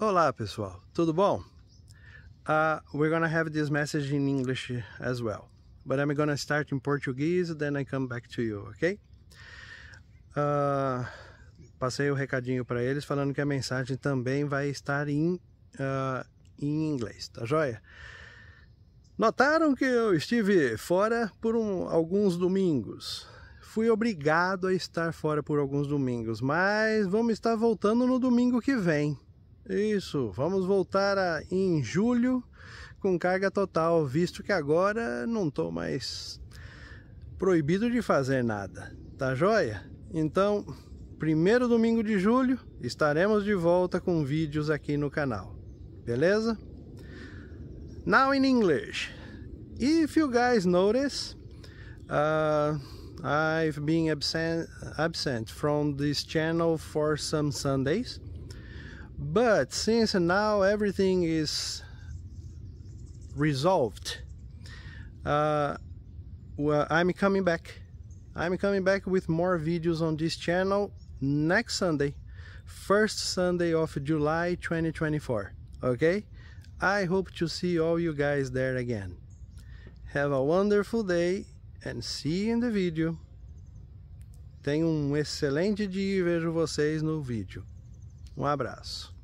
Olá, pessoal, tudo bom? Uh, we're gonna have this message in English as well, but I'm gonna start in Portuguese, then I come back to you, ok? Uh, passei o um recadinho para eles falando que a mensagem também vai estar em, uh, em inglês, tá joia? Notaram que eu estive fora por um, alguns domingos. Fui obrigado a estar fora por alguns domingos, mas vamos estar voltando no domingo que vem. Isso, vamos voltar a, em julho com carga total, visto que agora não estou mais proibido de fazer nada, tá joia? Então, primeiro domingo de julho, estaremos de volta com vídeos aqui no canal, beleza? Now in English. If you guys notice, uh, I've been absent, absent from this channel for some Sundays. but since now everything is resolved uh, well I'm coming back I'm coming back with more videos on this channel next Sunday first Sunday of July 2024 okay I hope to see all you guys there again have a wonderful day and see you in the video Tenha um excelente dia e vejo vocês no vídeo. Um abraço.